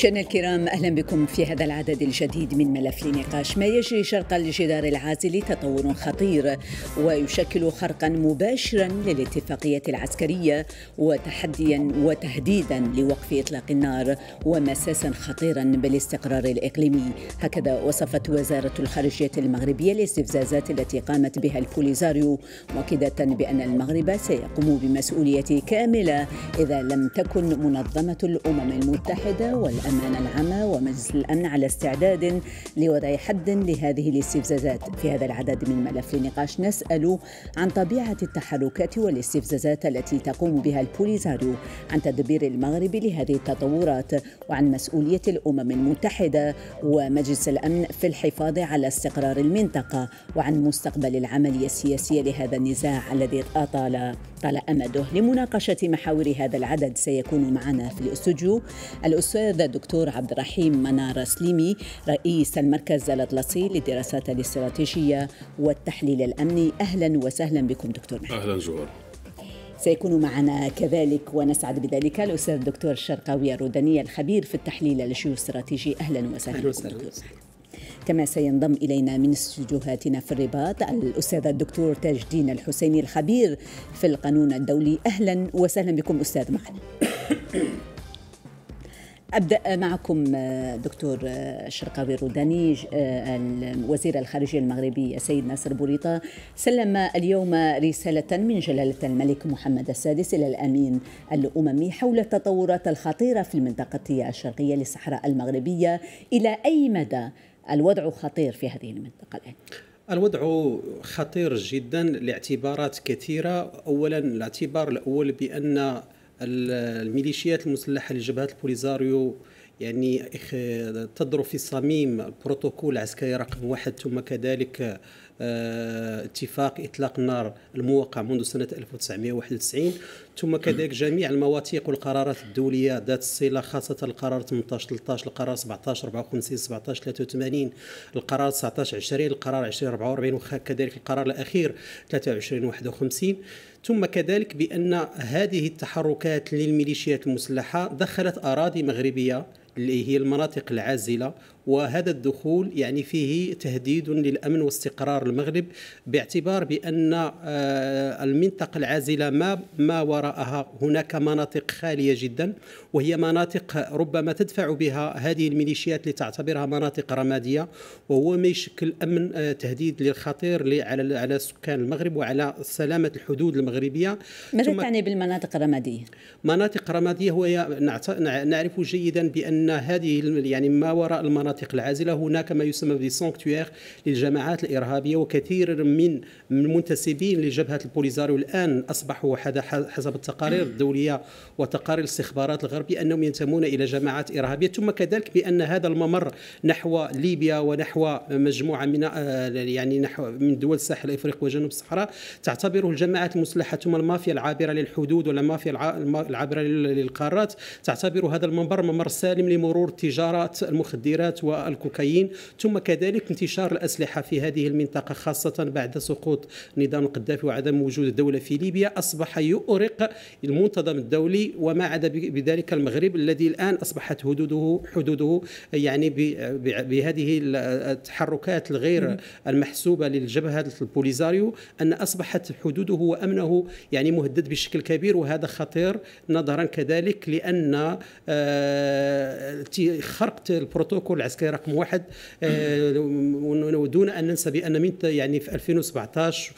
مشاهدينا الكرام اهلا بكم في هذا العدد الجديد من ملف لنقاش ما يجري شرق الجدار العازل تطور خطير ويشكل خرقا مباشرا للاتفاقيه العسكريه وتحديا وتهديدا لوقف اطلاق النار ومساسا خطيرا بالاستقرار الاقليمي هكذا وصفت وزاره الخارجيه المغربيه الاستفزازات التي قامت بها البوليزاريو مؤكده بان المغرب سيقوم بمسؤوليته كامله اذا لم تكن منظمه الامم المتحده والأمم الأمان العامة ومجلس الأمن على استعداد لوضع حد لهذه الاستفزازات في هذا العدد من ملف النقاش نسأل عن طبيعة التحركات والاستفزازات التي تقوم بها البوليزاريو عن تدبير المغرب لهذه التطورات وعن مسؤولية الأمم المتحدة ومجلس الأمن في الحفاظ على استقرار المنطقة وعن مستقبل العملية السياسية لهذا النزاع الذي أطال طال أمده لمناقشة محاور هذا العدد سيكون معنا في الاستوديو الأستاذ الدكتور عبد الرحيم منار سليمي رئيس المركز الأطلسي للدراسات الاستراتيجية والتحليل الأمني أهلا وسهلا بكم دكتور محمد أهلا جوار سيكون معنا كذلك ونسعد بذلك الأستاذ الدكتور الشرقاوي الروداني الخبير في التحليل الجيوستراتيجي أهلا وسهلا بكم دكتور كما سينضم إلينا من استديوهاتنا في الرباط الأستاذ الدكتور تاج الدين الحسيني الخبير في القانون الدولي أهلا وسهلا بكم أستاذ معنا ابدا معكم آه، دكتور آه، شرقاوي الروداني آه، وزير الخارجيه المغربي السيد ناصر بوريطه سلم اليوم رساله من جلاله الملك محمد السادس الى الامين الاممي حول التطورات الخطيره في المنطقه الشرقيه للصحراء المغربيه الى اي مدى الوضع خطير في هذه المنطقه الان؟ الوضع خطير جدا لاعتبارات كثيرة أولا الاعتبار الأول بأن الميليشيات المسلحه لجبهه البوليزاريو يعني تضرب في صميم البروتوكول العسكري رقم واحد ثم كذلك آه، اتفاق اطلاق النار الموقع منذ سنه 1991 ثم كذلك جميع المواثيق والقرارات الدوليه ذات الصله خاصه القرار 18 13 القرار 17 54 17 83 القرار 19 20 القرار 20 44 وكذلك القرار الاخير 23 51 ثم كذلك بأن هذه التحركات للميليشيات المسلحة دخلت أراضي مغربية اللي هي المناطق العازله وهذا الدخول يعني فيه تهديد للامن واستقرار المغرب باعتبار بان آه، المنطقه العازله ما ما وراءها هناك مناطق خاليه جدا وهي مناطق ربما تدفع بها هذه الميليشيات لتعتبرها مناطق رماديه وهو ما يشكل امن آه، تهديد للخطير على على سكان المغرب وعلى سلامه الحدود المغربيه ماذا تعني بالمناطق الرماديه؟ مناطق رماديه هو نعرف جيدا بان هذه يعني ما وراء المناطق المناطق العازلة هناك ما يسمى بالسانكتوير للجماعات الإرهابية وكثير من المنتسبين لجبهة البوليزاريو الآن أصبحوا حسب التقارير الدولية وتقارير الاستخبارات الغربية أنهم ينتمون إلى جماعات إرهابية ثم كذلك بأن هذا الممر نحو ليبيا ونحو مجموعة من آه، يعني نحو من دول الساحل الإفريقي وجنوب الصحراء تعتبره الجماعات المسلحة ثم المافيا العابرة للحدود ولا المافيا العابرة للقارات تعتبر هذا الممر ممر سالم لمرور التجارات المخدرات والكوكايين ثم كذلك انتشار الأسلحة في هذه المنطقة خاصة بعد سقوط نظام القذافي وعدم وجود دولة في ليبيا أصبح يؤرق المنتظم الدولي وما عدا بذلك المغرب الذي الآن أصبحت حدوده حدوده يعني بهذه التحركات الغير المحسوبة للجبهة البوليزاريو أن أصبحت حدوده وأمنه يعني مهدد بشكل كبير وهذا خطير نظرا كذلك لأن آه، خرق البروتوكول العسكري رقم واحد آه، ودون ان ننسى بان من يعني في 2017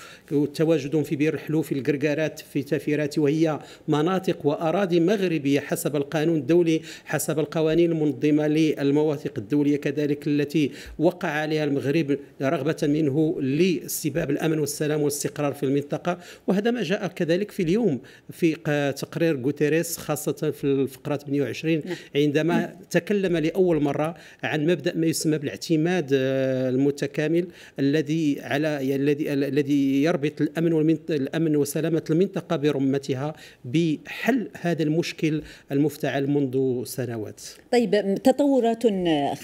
تواجدهم في بئر الحلوف القرقارات في تافيرات وهي مناطق وأراضي مغربية حسب القانون الدولي حسب القوانين المنظمة للمواثيق الدولية كذلك التي وقع عليها المغرب رغبة منه لاستباب الأمن والسلام والاستقرار في المنطقة وهذا ما جاء كذلك في اليوم في تقرير غوتيريس خاصة في الفقرة 28 نعم. عندما تكلم لأول مرة عن مبدأ ما يسمى بالاعتماد آه، المتكامل الذي على الذي الذي يربط يرتبط الامن والامن وسلامه المنطقه برمتها بحل هذا المشكل المفتعل منذ سنوات. طيب تطورات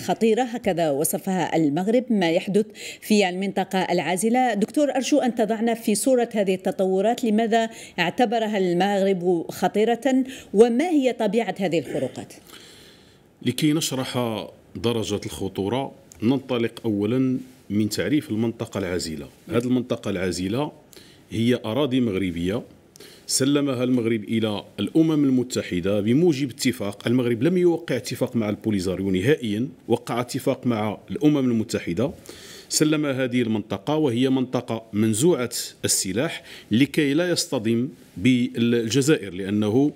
خطيره هكذا وصفها المغرب ما يحدث في المنطقه العازله، دكتور ارجو ان تضعنا في صوره هذه التطورات لماذا اعتبرها المغرب خطيره وما هي طبيعه هذه الخروقات؟ لكي نشرح درجه الخطوره ننطلق اولا من تعريف المنطقة العازلة هذه المنطقة العازلة هي أراضي مغربية سلمها المغرب إلى الأمم المتحدة بموجب اتفاق المغرب لم يوقع اتفاق مع البوليزاريو نهائيا وقع اتفاق مع الأمم المتحدة سلم هذه المنطقة وهي منطقة منزوعة السلاح لكي لا يصطدم بالجزائر لانه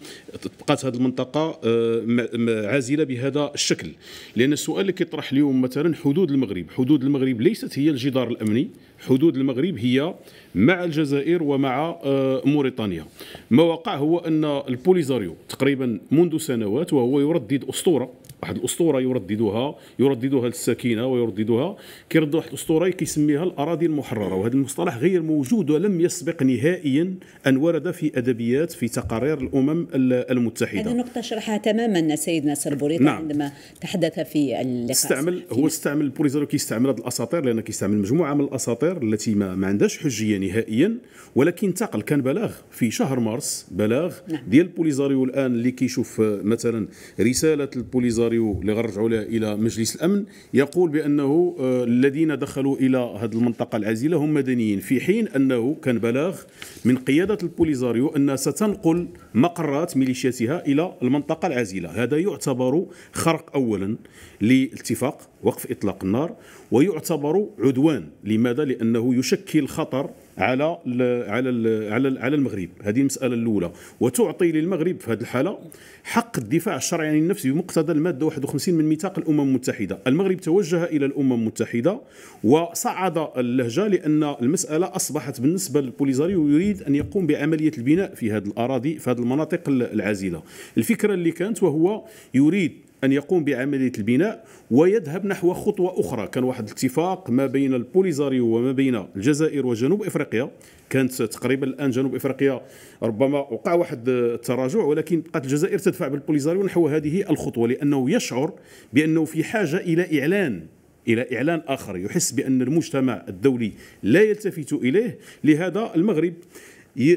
بقات هذه المنطقه آه، عازله بهذا الشكل لان السؤال اللي كيطرح اليوم مثلا حدود المغرب حدود المغرب ليست هي الجدار الامني حدود المغرب هي مع الجزائر ومع آه، موريتانيا ما وقع هو ان البوليزاريو تقريبا منذ سنوات وهو يردد اسطوره واحد الاسطوره يرددها يرددها السكينه ويرددها كيردد واحد الاسطوره كيسميها الاراضي المحرره وهذا المصطلح غير موجود ولم يسبق نهائيا ان ورد في ادبيات في تقارير الامم المتحده هذه نقطه شرحها تماما سيدنا سربوريت نعم. عندما تحدث في اللقاء استعمل هو استعمل بوليزاريو كيستعمل هذه الاساطير لان كيستعمل مجموعه من الاساطير التي ما, ما عندهاش حجيه نهائيا ولكن انتقل كان بلاغ في شهر مارس بلاغ نعم. ديال بوليزاريو الان اللي كيشوف آه، مثلا رساله البوليزاريو السيناريو اللي غرجعوا له الى مجلس الامن يقول بانه آه، الذين دخلوا الى هذه المنطقه العازله هم مدنيين في حين انه كان بلاغ من قياده البوليزاريو ان ستنقل مقرات ميليشياتها الى المنطقه العازله هذا يعتبر خرق اولا لاتفاق وقف اطلاق النار ويعتبر عدوان لماذا لانه يشكل خطر على على على على المغرب هذه المساله الاولى وتعطي للمغرب في هذه الحاله حق الدفاع الشرعي عن النفس بمقتضى الماده 51 من ميثاق الامم المتحده المغرب توجه الى الامم المتحده وصعد اللهجه لان المساله اصبحت بالنسبه لبوليزاريو يريد ان يقوم بعمليه البناء في هذه الاراضي في هذه المناطق العازله الفكره اللي كانت وهو يريد ان يقوم بعمليه البناء ويذهب نحو خطوه اخرى كان واحد الاتفاق ما بين البوليزاريو وما بين الجزائر وجنوب افريقيا كانت تقريبا الان جنوب افريقيا ربما وقع واحد التراجع ولكن بقات الجزائر تدفع بالبوليزاريو نحو هذه الخطوه لانه يشعر بانه في حاجه الى اعلان الى اعلان اخر يحس بان المجتمع الدولي لا يلتفت اليه لهذا المغرب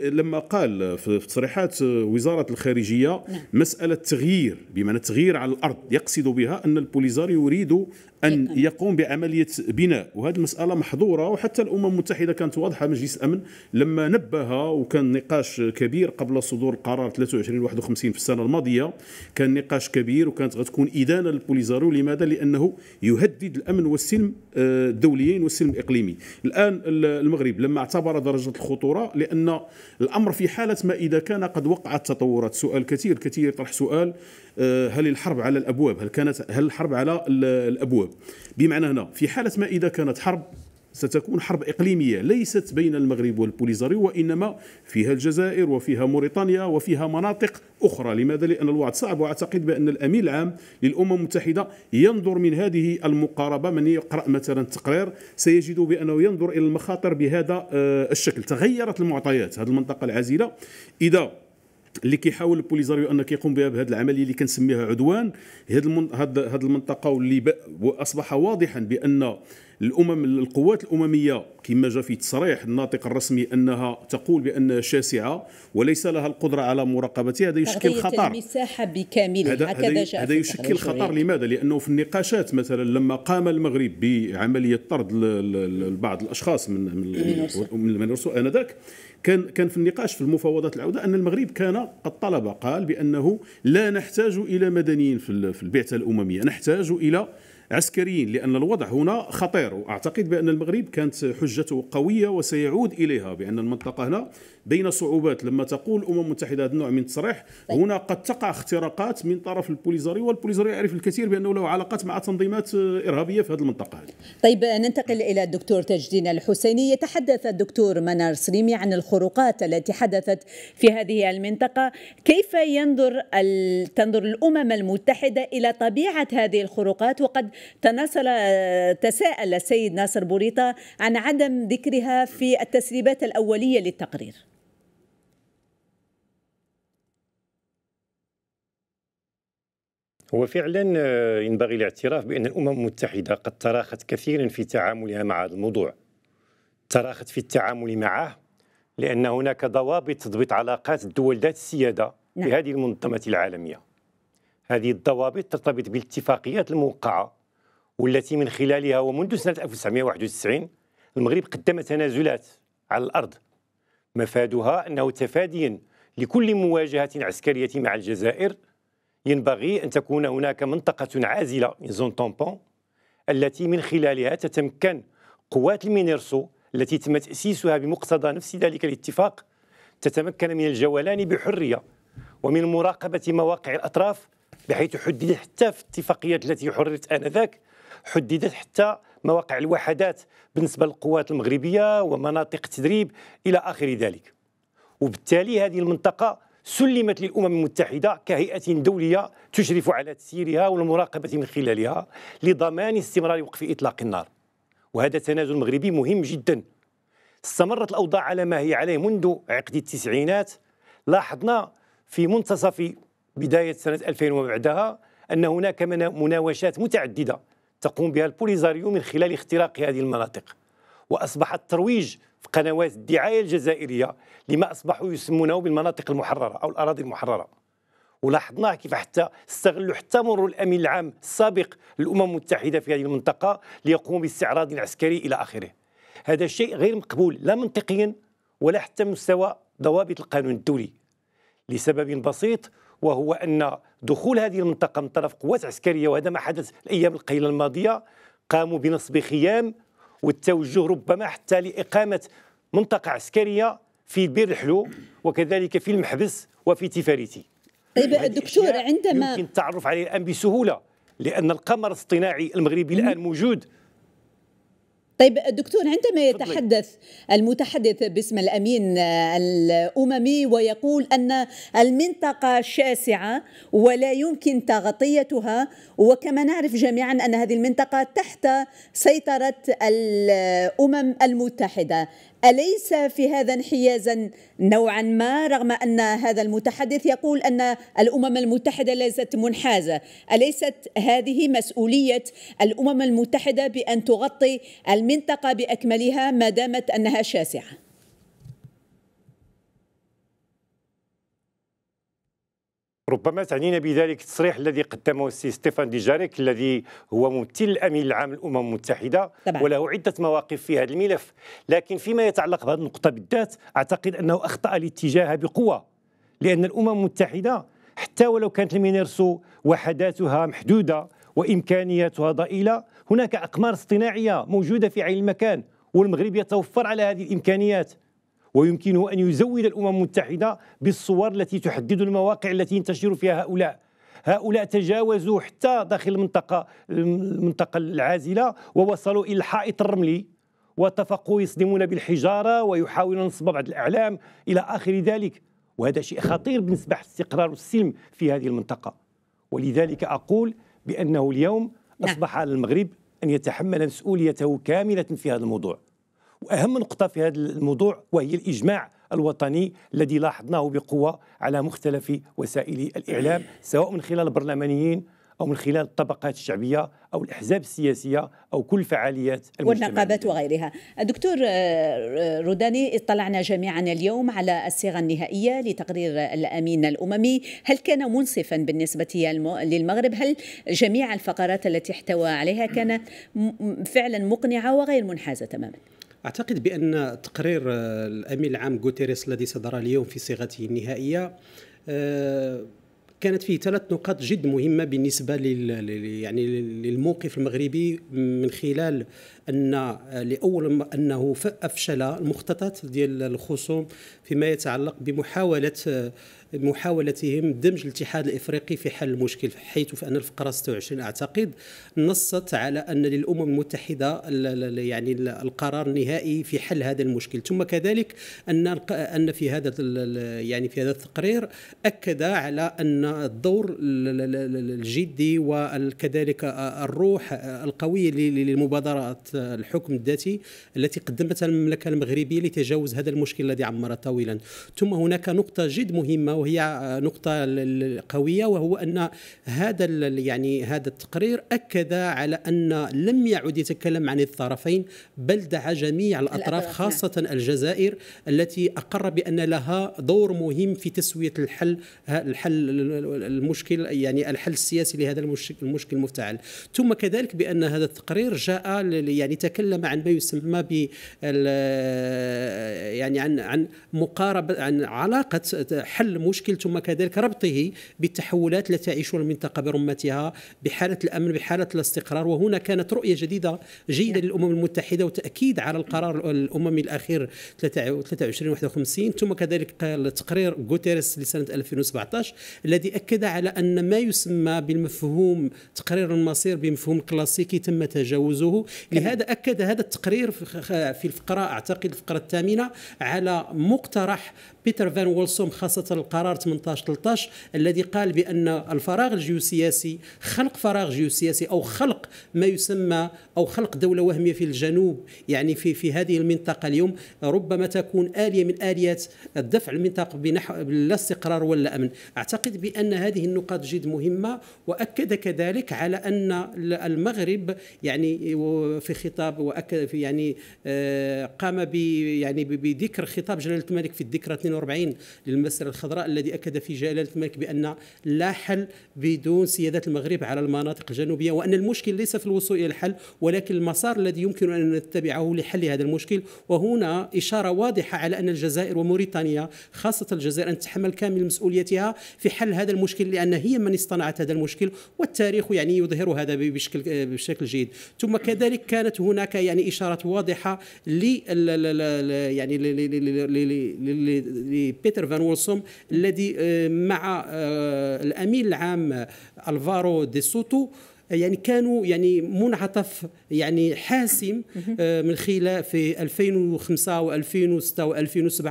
لما قال في تصريحات وزارة الخارجية نعم. مسألة تغيير بمعنى تغيير على الأرض يقصد بها أن البوليزاري يريد أن يقوم بعملية بناء وهذه المسألة محظورة وحتى الأمم المتحدة كانت واضحة مجلس الأمن لما نبه وكان نقاش كبير قبل صدور القرار 23 51 في السنة الماضية كان نقاش كبير وكانت غتكون إدانة للبوليزاريو لماذا؟ لأنه يهدد الأمن والسلم آه، الدوليين والسلم الإقليمي الآن المغرب لما اعتبر درجة الخطورة لأن الأمر في حالة ما إذا كان قد وقعت تطورات سؤال كثير كثير يطرح سؤال آه، هل الحرب على الأبواب هل كانت هل الحرب على الأبواب بمعنى هنا في حالة ما إذا كانت حرب ستكون حرب إقليمية ليست بين المغرب والبوليزاريو وإنما فيها الجزائر وفيها موريتانيا وفيها مناطق أخرى لماذا؟ لأن الوعد صعب وأعتقد بأن الأمين العام للأمم المتحدة ينظر من هذه المقاربة من يقرأ مثلا تقرير سيجد بأنه ينظر إلى المخاطر بهذا آه، الشكل تغيرت المعطيات هذه المنطقة العزيلة إذا اللي كيحاول البوليزاريو ان كيقوم بها بهذه العمليه اللي كنسميها عدوان هذه المن... المنطقه واللي ب... واصبح واضحا بان الامم القوات الامميه كما جاء في تصريح الناطق الرسمي انها تقول بانها شاسعه وليس لها القدره على مراقبتها هذا يشكل خطر المساحه بكاملها هذا, هذا, هذا يشكل خطر لماذا لانه في النقاشات مثلا لما قام المغرب بعمليه طرد لبعض الاشخاص من من المنورسو انذاك كان كان في النقاش في المفاوضات العوده ان المغرب كان قد طلب قال بانه لا نحتاج الى مدنيين في البعثه الامميه نحتاج الى عسكريين لأن الوضع هنا خطير وأعتقد بأن المغرب كانت حجته قوية وسيعود إليها بأن المنطقة هنا بين صعوبات لما تقول الأمم المتحدة هذا النوع من التصريح طيب. هنا قد تقع اختراقات من طرف البوليزاري والبوليزاري يعرف الكثير بأنه له علاقات مع تنظيمات إرهابية في هذه المنطقة طيب ننتقل إلى الدكتور تجدين الحسيني يتحدث الدكتور منار سليمي عن الخروقات التي حدثت في هذه المنطقة كيف ينظر تنظر الأمم المتحدة إلى طبيعة هذه الخروقات وقد تناصل تساءل السيد ناصر بوريطة عن عدم ذكرها في التسريبات الأولية للتقرير هو فعلا آه، ينبغي الاعتراف بأن الأمم المتحدة قد تراخت كثيرا في تعاملها مع هذا الموضوع تراخت في التعامل معه لأن هناك ضوابط تضبط علاقات الدول ذات السيادة بهذه نعم. المنظمة العالمية هذه الضوابط ترتبط بالاتفاقيات الموقعة والتي من خلالها ومنذ سنة 1991 المغرب قدم تنازلات على الأرض مفادها أنه تفاديا لكل مواجهة عسكرية مع الجزائر ينبغي أن تكون هناك منطقة عازلة زون تومبون التي من خلالها تتمكن قوات المينيرسو التي تم تأسيسها بمقتضى نفس ذلك الاتفاق تتمكن من الجولان بحرية ومن مراقبة مواقع الأطراف بحيث حدد حتى في الاتفاقيات التي حررت آنذاك حددت حتى مواقع الوحدات بالنسبة للقوات المغربية ومناطق التدريب إلى آخر ذلك وبالتالي هذه المنطقة سلمت للأمم المتحدة كهيئة دولية تشرف على تسييرها والمراقبة من خلالها لضمان استمرار وقف إطلاق النار وهذا تنازل مغربي مهم جدا استمرت الأوضاع على ما هي عليه منذ عقد التسعينات لاحظنا في منتصف بداية سنة 2000 وبعدها أن هناك مناوشات متعددة تقوم بها البوليزاريو من خلال اختراق هذه المناطق وأصبح الترويج في قنوات الدعاية الجزائرية لما أصبحوا يسمونه بالمناطق المحررة أو الأراضي المحررة ولاحظنا كيف حتى استغلوا حتى مرور الامين العام السابق للامم المتحده في هذه المنطقه ليقوموا باستعراض عسكري الى اخره. هذا الشيء غير مقبول لا منطقيا ولا حتى مستوى ضوابط القانون الدولي لسبب بسيط وهو ان دخول هذه المنطقة من طرف قوات عسكرية وهذا ما حدث الأيام القليلة الماضية قاموا بنصب خيام والتوجه ربما حتى لإقامة منطقة عسكرية في بير الحلو وكذلك في المحبس وفي تفاريتي طيب الدكتور عندما يمكن التعرف عليه الآن بسهولة لأن القمر الاصطناعي المغربي الآن موجود طيب دكتور عندما يتحدث المتحدث باسم الامين آه، الاممي ويقول ان المنطقه شاسعه ولا يمكن تغطيتها وكما نعرف جميعا ان هذه المنطقه تحت سيطره الامم المتحده، أليس في هذا انحيازا نوعا ما رغم أن هذا المتحدث يقول أن الأمم المتحدة ليست منحازة أليست هذه مسؤولية الأمم المتحدة بأن تغطي المنطقة بأكملها ما دامت أنها شاسعة ربما تعنينا بذلك التصريح الذي قدمه السي ستيفان ديجاريك الذي هو ممثل الامين العام للامم المتحده طبعا. وله عده مواقف في هذا الملف لكن فيما يتعلق بهذه النقطه بالذات اعتقد انه اخطا الاتجاه بقوه لان الامم المتحده حتى ولو كانت المينيرسو وحداتها محدوده وامكانياتها ضئيله هناك اقمار اصطناعيه موجوده في عين المكان والمغرب يتوفر على هذه الامكانيات ويمكنه أن يزود الأمم المتحدة بالصور التي تحدد المواقع التي ينتشر فيها هؤلاء هؤلاء تجاوزوا حتى داخل المنطقة المنطقة العازلة ووصلوا إلى الحائط الرملي واتفقوا يصدمون بالحجارة ويحاولون نصب بعض الأعلام إلى آخر ذلك وهذا شيء خطير بالنسبة للاستقرار والسلم في هذه المنطقة ولذلك أقول بأنه اليوم نعم. أصبح على المغرب أن يتحمل مسؤوليته كاملة في هذا الموضوع واهم نقطه في هذا الموضوع وهي الاجماع الوطني الذي لاحظناه بقوه على مختلف وسائل الاعلام سواء من خلال البرلمانيين او من خلال الطبقات الشعبيه او الاحزاب السياسيه او كل فعاليات والنقابات وغيرها. دكتور آه، آه، روداني اطلعنا جميعا اليوم على الصيغه النهائيه لتقرير الامين الاممي، هل كان منصفا بالنسبه للمغرب؟ هل جميع الفقرات التي احتوى عليها كانت فعلا مقنعه وغير منحازه تماما؟ اعتقد بان تقرير آه، الامين العام غوتيريس الذي صدر اليوم في صيغته النهائيه آه، كانت فيه ثلاث نقاط جد مهمه بالنسبه لل يعني للموقف المغربي من خلال ان آه، لاول انه افشل المخططات ديال الخصوم فيما يتعلق بمحاوله آه، محاولتهم دمج الاتحاد الافريقي في حل المشكل حيث في ان الفقره 26 اعتقد نصت على ان للامم المتحده يعني القرار النهائي في حل هذا المشكل ثم كذلك ان ان في هذا يعني في هذا التقرير اكد على ان الدور الجدي وكذلك آه، الروح القويه للمبادرات الحكم الذاتي التي قدمتها المملكة المغربية لتجاوز هذا المشكل الذي عمر طويلا ثم هناك نقطة جد مهمة وهي نقطة قوية وهو أن هذا يعني هذا التقرير أكد على أن لم يعد يتكلم عن الطرفين بل دعا جميع الأطراف نعم. خاصة الجزائر التي أقر بأن لها دور مهم في تسوية الحل الحل المشكل يعني الحل السياسي لهذا المشكل المفتعل ثم كذلك بأن هذا التقرير جاء يعني يعني تكلم عن ما يسمى ب يعني عن عن مقاربه عن علاقه حل مشكل ثم كذلك ربطه بالتحولات التي تعيشها المنطقه برمتها بحاله الامن بحاله الاستقرار وهنا كانت رؤيه جديده جيده نعم. للامم المتحده وتاكيد على القرار الاممي الاخير 23 51 ثم كذلك تقرير غوتيريس لسنه 2017 الذي اكد على ان ما يسمى بالمفهوم تقرير المصير بمفهوم كلاسيكي تم تجاوزه لهذا ولهذا اكد هذا التقرير في الفقره اعتقد الفقره الثامنه على مقترح بيتر فان وولسوم خاصه القرار 18 13 الذي قال بان الفراغ الجيوسياسي خلق فراغ جيوسياسي او خلق ما يسمى او خلق دوله وهميه في الجنوب يعني في في هذه المنطقه اليوم ربما تكون اليه من اليات دفع المنطقه بنحو لا استقرار ولا امن اعتقد بان هذه النقاط جد مهمه واكد كذلك على ان المغرب يعني في الخطاب واكد في يعني آه، قام ب يعني بذكر خطاب جلاله الملك في الذكرى 42 للمسيره الخضراء الذي اكد في جلاله الملك بان لا حل بدون سياده المغرب على المناطق الجنوبيه وان المشكل ليس في الوصول الى الحل ولكن المسار الذي يمكن ان نتبعه لحل هذا المشكل وهنا اشاره واضحه على ان الجزائر وموريتانيا خاصه الجزائر ان تتحمل كامل مسؤوليتها في حل هذا المشكل لان هي من اصطنعت هذا المشكل والتاريخ يعني يظهر هذا بشكل آه، بشكل جيد ثم كذلك كانت كانت هناك يعني اشارات واضحه ل يعني لبيتر فان وولسوم الذي مع الامين العام الفارو دي سوتو يعني كانوا يعني منعطف يعني حاسم آه، من خلال في 2005 و2006 و2007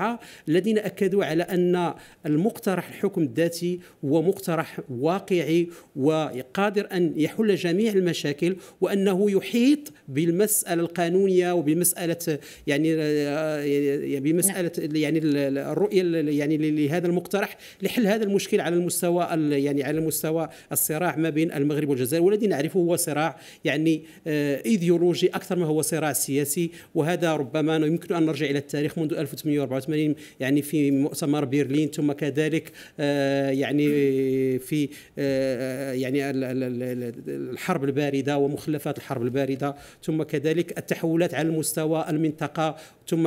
الذين اكدوا على ان المقترح الحكم الذاتي هو مقترح واقعي وقادر ان يحل جميع المشاكل وانه يحيط بالمساله القانونيه وبمساله يعني, آه، يعني بمساله نعم. يعني الرؤيه يعني لهذا المقترح لحل هذا المشكل على المستوى يعني على مستوى الصراع ما بين المغرب والجزائر والذي الذي نعرفه هو صراع يعني آه، ايديولوجي اكثر ما هو صراع سياسي وهذا ربما يمكن ان نرجع الى التاريخ منذ 1884 يعني في مؤتمر برلين ثم كذلك آه، يعني في آه، يعني الحرب البارده ومخلفات الحرب البارده ثم كذلك التحولات على المستوى المنطقه ثم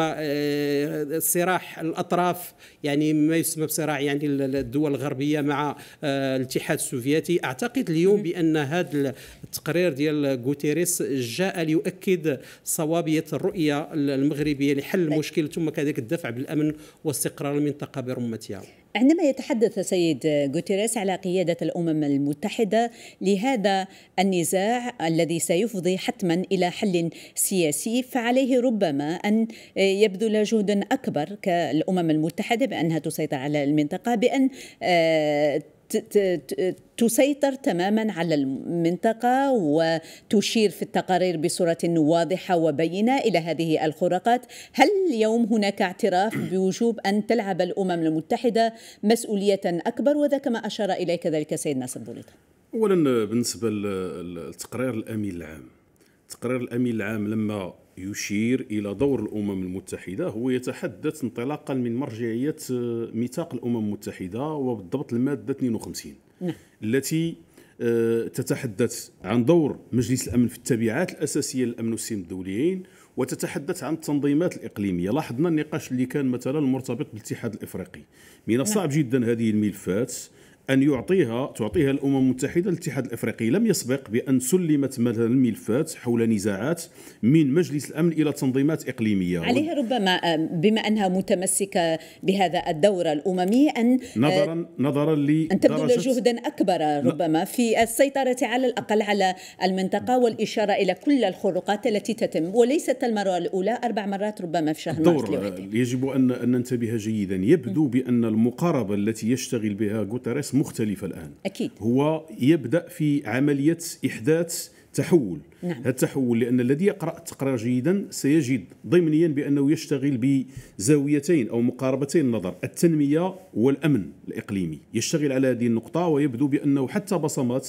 صراع الاطراف يعني ما يسمى بصراع يعني الدول الغربيه مع الاتحاد السوفيتي اعتقد اليوم بان هذا التقرير ديال غوتيريس جاء ليؤكد صوابيه الرؤيه المغربيه لحل طيب. المشكل ثم كذلك الدفع بالامن واستقرار المنطقه برمتها عندما يتحدث سيد غوتيريس على قيادة الأمم المتحدة لهذا النزاع الذي سيفضي حتما إلى حل سياسي فعليه ربما أن يبذل جهدا أكبر كالأمم المتحدة بأنها تسيطر على المنطقة بأن آه، تسيطر تماما على المنطقة وتشير في التقارير بصورة واضحة وبينة إلى هذه الخرقات هل اليوم هناك اعتراف بوجوب أن تلعب الأمم المتحدة مسؤولية أكبر وذا كما أشار إليه كذلك سيدنا سبوليطة أولا بالنسبة للتقرير الأمين العام تقرير الأمين العام لما يشير إلى دور الأمم المتحدة هو يتحدث انطلاقا من مرجعية آه، ميثاق الأمم المتحدة وبالضبط المادة 52 نعم. التي آه، تتحدث عن دور مجلس الأمن في التبعات الأساسية للأمن والسلم الدوليين وتتحدث عن التنظيمات الإقليمية لاحظنا النقاش اللي كان مثلا مرتبط بالاتحاد الإفريقي من نعم. الصعب جدا هذه الملفات أن يعطيها تعطيها الأمم المتحدة الاتحاد الأفريقي لم يسبق بأن سلمت مثلا ملفات حول نزاعات من مجلس الأمن إلى تنظيمات إقليمية عليها ربما آه، بما أنها متمسكة بهذا الدور الأممي أن آه، نظرا نظرا ل أن تبذل جهدا أكبر ربما في السيطرة على الأقل على المنطقة والإشارة إلى كل الخروقات التي تتم وليست المرة الأولى أربع مرات ربما في شهر مارس يجب أن ننتبه جيدا يبدو بأن المقاربة التي يشتغل بها غوتيريس مختلفة الآن أكيد هو يبدأ في عملية إحداث تحول نعم. هذا التحول لأن الذي يقرأ التقرير جيدا سيجد ضمنيا بأنه يشتغل بزاويتين أو مقاربتين النظر التنمية والأمن الإقليمي يشتغل على هذه النقطة ويبدو بأنه حتى بصمات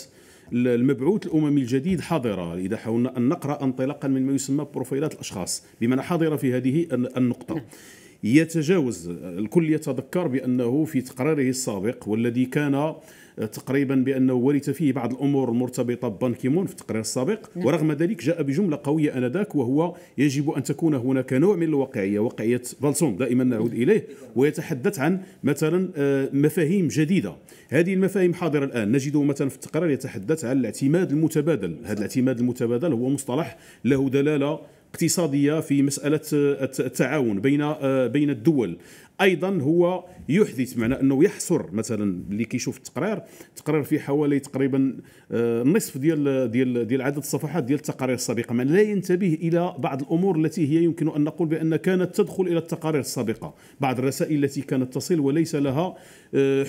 المبعوث الاممي الجديد حاضره اذا حاولنا ان نقرا انطلاقا من ما يسمى بروفايلات الاشخاص بمعنى حاضره في هذه النقطه نعم. يتجاوز الكل يتذكر بأنه في تقريره السابق والذي كان آه، تقريبا بانه ورث فيه بعض الامور المرتبطه ببان كيمون في التقرير السابق نعم. ورغم ذلك جاء بجمله قويه انذاك وهو يجب ان تكون هناك نوع من الواقعيه واقعيه فالسون دائما نعود اليه ويتحدث عن مثلا آه، مفاهيم جديده هذه المفاهيم حاضره الان نجده مثلا في التقرير يتحدث عن الاعتماد المتبادل هذا الاعتماد المتبادل هو مصطلح له دلاله اقتصاديه في مساله آه، التعاون بين آه، بين الدول ايضا هو يحدث معنى انه يحصر مثلا اللي كيشوف التقرير التقرير فيه حوالي تقريبا النصف آه، ديال ديال ديال عدد الصفحات ديال التقارير السابقه من لا ينتبه الى بعض الامور التي هي يمكن ان نقول بان كانت تدخل الى التقارير السابقه بعض الرسائل التي كانت تصل وليس لها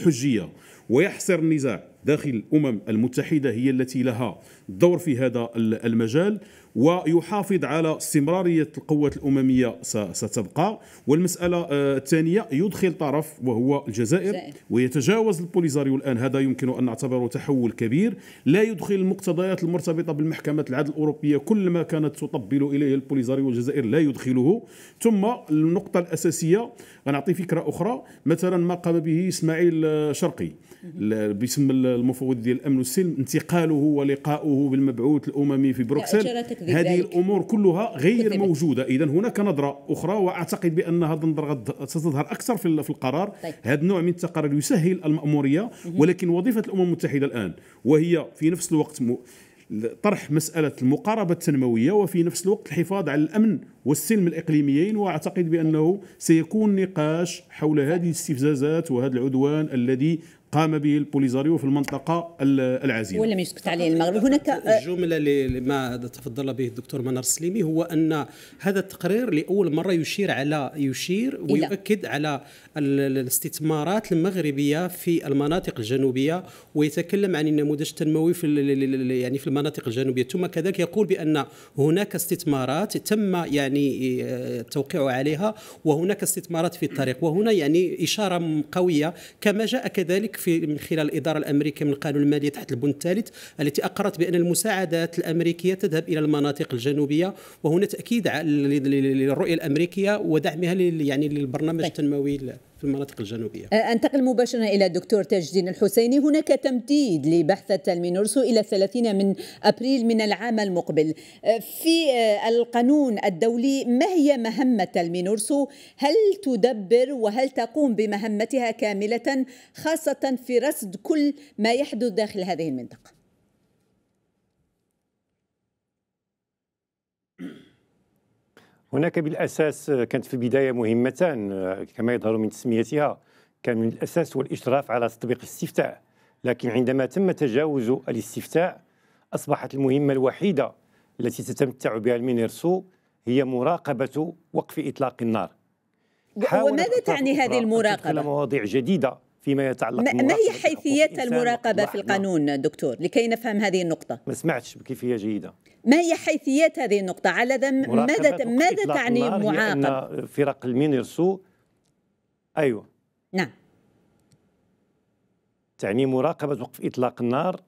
حجيه ويحصر النزاع داخل الامم المتحده هي التي لها دور في هذا المجال ويحافظ على استمرارية القوة الأممية ستبقى والمسألة آه، الثانية يدخل طرف وهو الجزائر ويتجاوز البوليزاريو الآن هذا يمكن أن نعتبره تحول كبير لا يدخل المقتضيات المرتبطة بالمحكمة العدل الأوروبية كل ما كانت تطبل إليه البوليزاريو والجزائر لا يدخله ثم النقطة الأساسية غنعطي فكرة أخرى مثلا ما قام به إسماعيل آه، شرقي باسم المفوض ديال الامن والسلم انتقاله ولقائه بالمبعوث الاممي في بروكسل هذه الامور كلها غير كتبت. موجوده اذا هناك نظره اخرى واعتقد بان هذا النظره ستظهر اكثر في القرار طيب. هذا النوع من التقارير يسهل الماموريه ولكن وظيفه الامم المتحده الان وهي في نفس الوقت م... طرح مسألة المقاربة التنموية وفي نفس الوقت الحفاظ على الأمن والسلم الإقليميين وأعتقد بأنه سيكون نقاش حول هذه طيب. الاستفزازات وهذا العدوان الذي قام به البوليزاريو في المنطقة العازلة ولم يسكت عليه المغرب هناك آه، الجملة اللي ما تفضل به الدكتور منار السليمي هو أن هذا التقرير لأول مرة يشير على يشير ويؤكد على الاستثمارات المغربيه في المناطق الجنوبيه ويتكلم عن النموذج التنموي في يعني في المناطق الجنوبيه ثم كذلك يقول بان هناك استثمارات تم يعني آه، التوقيع عليها وهناك استثمارات في الطريق وهنا يعني اشاره قويه كما جاء كذلك في من خلال الاداره الامريكيه من القانون المالي تحت البند الثالث التي اقرت بان المساعدات الامريكيه تذهب الى المناطق الجنوبيه وهنا تاكيد للرؤيه الامريكيه ودعمها يعني للبرنامج طيب. التنموي في المناطق الجنوبية أه، أنتقل مباشرة إلى الدكتور تاج الدين الحسيني هناك تمديد لبحثة المينورسو إلى 30 من أبريل من العام المقبل أه، في أه، القانون الدولي ما هي مهمة المينورسو هل تدبر وهل تقوم بمهمتها كاملة خاصة في رصد كل ما يحدث داخل هذه المنطقة هناك بالاساس آه، كانت في البدايه مهمتان آه، كما يظهر من تسميتها كان من الاساس هو الاشراف على تطبيق الاستفتاء لكن عندما تم تجاوز الاستفتاء اصبحت المهمه الوحيده التي تتمتع بها المينيرسو هي مراقبه وقف اطلاق النار وماذا تعني هذه المراقبه؟ مواضيع جديده فيما يتعلق ما هي حيثيات المراقبة في القانون دكتور لكي نفهم هذه النقطة ما سمعتش بكيفية جيدة ما هي حيثيات هذه النقطة على ذم ماذا ماذا تعني معاقب فرق المينيرسو أيوة نعم تعني مراقبة وقف إطلاق النار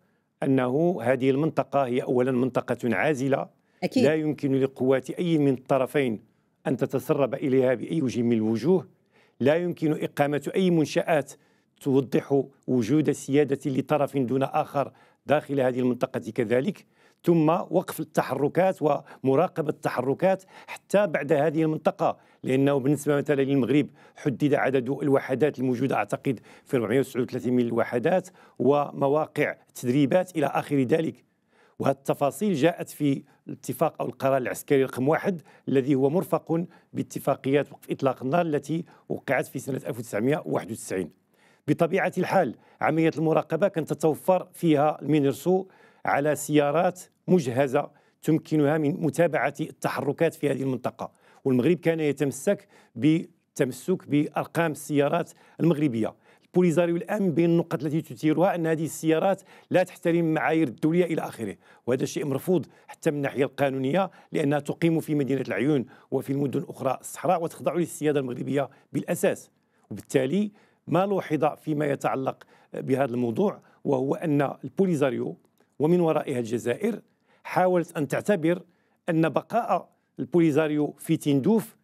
أنه هذه المنطقة هي أولا منطقة عازلة أكيد. لا يمكن لقوات أي من الطرفين أن تتسرب إليها بأي وجه من الوجوه لا يمكن إقامة أي منشآت توضح وجود سيادة لطرف دون آخر داخل هذه المنطقة كذلك ثم وقف التحركات ومراقبة التحركات حتى بعد هذه المنطقة لأنه بالنسبة مثلا للمغرب حدد عدد الوحدات الموجودة أعتقد في 439 من الوحدات ومواقع تدريبات إلى آخر ذلك وهالتفاصيل جاءت في الاتفاق أو القرار العسكري رقم واحد الذي هو مرفق باتفاقيات وقف إطلاق النار التي وقعت في سنة 1991 بطبيعه الحال عمليه المراقبه كانت تتوفر فيها المينرسو على سيارات مجهزه تمكنها من متابعه التحركات في هذه المنطقه والمغرب كان يتمسك بالتمسك بارقام السيارات المغربيه البوليزاريو الان بين النقط التي تثيرها ان هذه السيارات لا تحترم معايير الدوليه الى اخره وهذا الشيء مرفوض حتى من الناحيه القانونيه لانها تقيم في مدينه العيون وفي المدن الاخرى الصحراء وتخضع للسياده المغربيه بالاساس وبالتالي ما لوحظ فيما يتعلق بهذا الموضوع وهو أن البوليزاريو ومن ورائها الجزائر حاولت أن تعتبر أن بقاء البوليزاريو في تندوف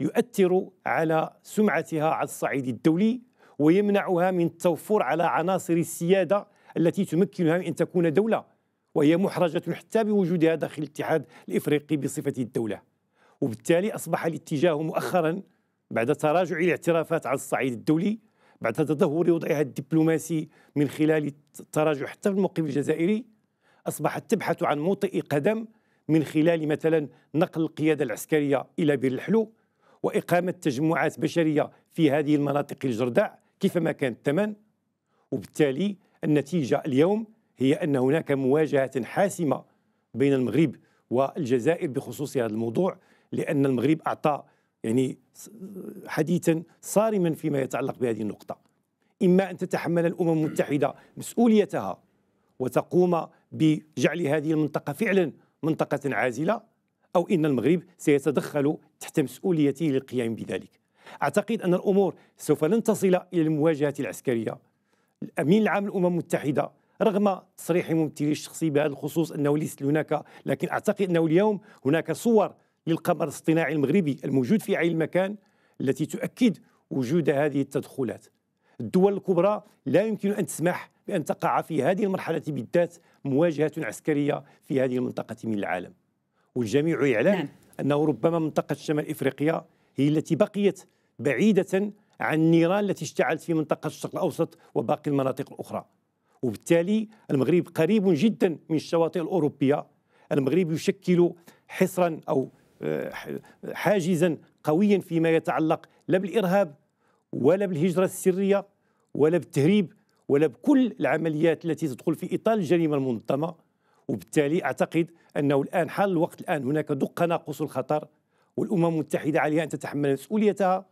يؤثر على سمعتها على الصعيد الدولي ويمنعها من التوفر على عناصر السيادة التي تمكنها من أن تكون دولة وهي محرجة حتى بوجودها داخل الاتحاد الإفريقي بصفة الدولة وبالتالي أصبح الاتجاه مؤخرا بعد تراجع الاعترافات على الصعيد الدولي بعد تدهور وضعها الدبلوماسي من خلال التراجع حتى في الموقف الجزائري أصبحت تبحث عن موطئ قدم من خلال مثلا نقل القيادة العسكرية إلى بير الحلو وإقامة تجمعات بشرية في هذه المناطق الجرداء كيفما كان الثمن وبالتالي النتيجة اليوم هي أن هناك مواجهة حاسمة بين المغرب والجزائر بخصوص هذا الموضوع لأن المغرب أعطى يعني حديثا صارما فيما يتعلق بهذه النقطة إما أن تتحمل الأمم المتحدة مسؤوليتها وتقوم بجعل هذه المنطقة فعلا منطقة عازلة أو إن المغرب سيتدخل تحت مسؤوليته للقيام بذلك أعتقد أن الأمور سوف لن تصل إلى المواجهة العسكرية الأمين العام للأمم المتحدة رغم تصريح ممثلي الشخصي بهذا الخصوص أنه ليس هناك لكن أعتقد أنه اليوم هناك صور للقمر الاصطناعي المغربي الموجود في عين المكان التي تؤكد وجود هذه التدخلات الدول الكبرى لا يمكن أن تسمح بأن تقع في هذه المرحلة بالذات مواجهة عسكرية في هذه المنطقة من العالم والجميع يعلم نعم. أنه ربما منطقة شمال إفريقيا هي التي بقيت بعيدة عن النيران التي اشتعلت في منطقة الشرق الأوسط وباقي المناطق الأخرى وبالتالي المغرب قريب جدا من الشواطئ الأوروبية المغرب يشكل حصرا أو آه، حاجزا قويا فيما يتعلق لا بالارهاب ولا بالهجره السريه ولا بالتهريب ولا بكل العمليات التي تدخل في اطار الجريمه المنظمه وبالتالي اعتقد انه الان حال الوقت الان هناك دق ناقص الخطر والامم المتحده عليها ان تتحمل مسؤوليتها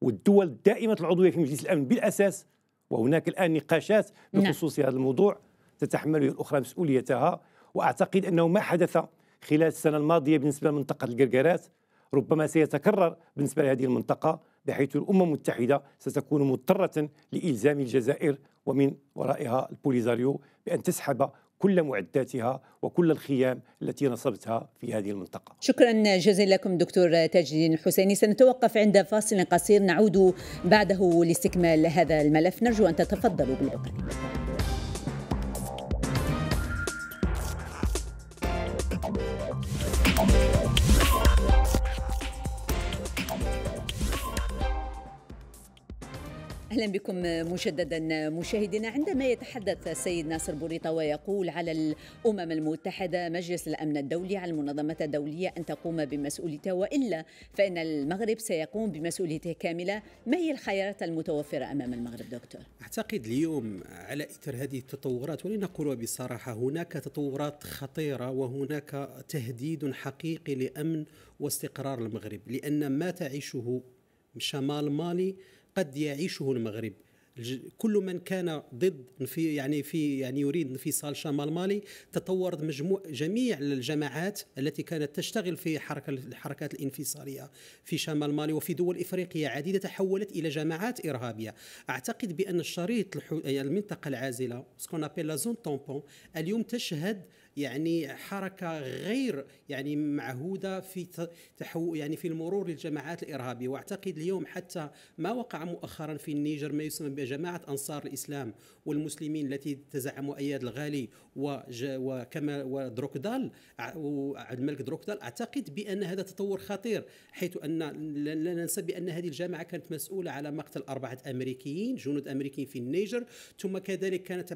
والدول الدائمه العضويه في مجلس الامن بالاساس وهناك الان نقاشات نعم. بخصوص هذا الموضوع تتحمل الاخرى مسؤوليتها واعتقد انه ما حدث خلال السنة الماضية بالنسبة لمنطقة القرقرات ربما سيتكرر بالنسبة لهذه المنطقة بحيث الأمم المتحدة ستكون مضطرة لإلزام الجزائر ومن ورائها البوليزاريو بأن تسحب كل معداتها وكل الخيام التي نصبتها في هذه المنطقة شكرا جزيلا لكم دكتور تاج الدين الحسيني سنتوقف عند فاصل قصير نعود بعده لاستكمال هذا الملف نرجو أن تتفضلوا بالعقل اهلا بكم مجددا مشاهدينا عندما يتحدث السيد ناصر بوريطه ويقول على الامم المتحده مجلس الامن الدولي على المنظمه الدوليه ان تقوم بمسؤوليتها والا فان المغرب سيقوم بمسؤوليته كامله ما هي الخيارات المتوفره امام المغرب دكتور؟ اعتقد اليوم على اثر هذه التطورات ولنقولها بصراحه هناك تطورات خطيره وهناك تهديد حقيقي لامن واستقرار المغرب لان ما تعيشه شمال مالي قد يعيشه المغرب كل من كان ضد في يعني في يعني يريد انفصال شمال مالي تطورت مجموع جميع الجماعات التي كانت تشتغل في حركه الحركات الانفصاليه في شمال مالي وفي دول افريقيه عديده تحولت الى جماعات ارهابيه اعتقد بان الشريط المنطقه العازله سكون ابيل لا زون طومبون اليوم تشهد يعني حركه غير يعني معهوده في تحو يعني في المرور للجماعات الارهابيه واعتقد اليوم حتى ما وقع مؤخرا في النيجر ما يسمى بجماعه انصار الاسلام والمسلمين التي تزعم اياد الغالي وكما ودروكدال وعبد الملك دروكدال اعتقد بان هذا تطور خطير حيث ان لا ننسى بان هذه الجامعه كانت مسؤوله على مقتل اربعه امريكيين جنود امريكيين في النيجر ثم كذلك كانت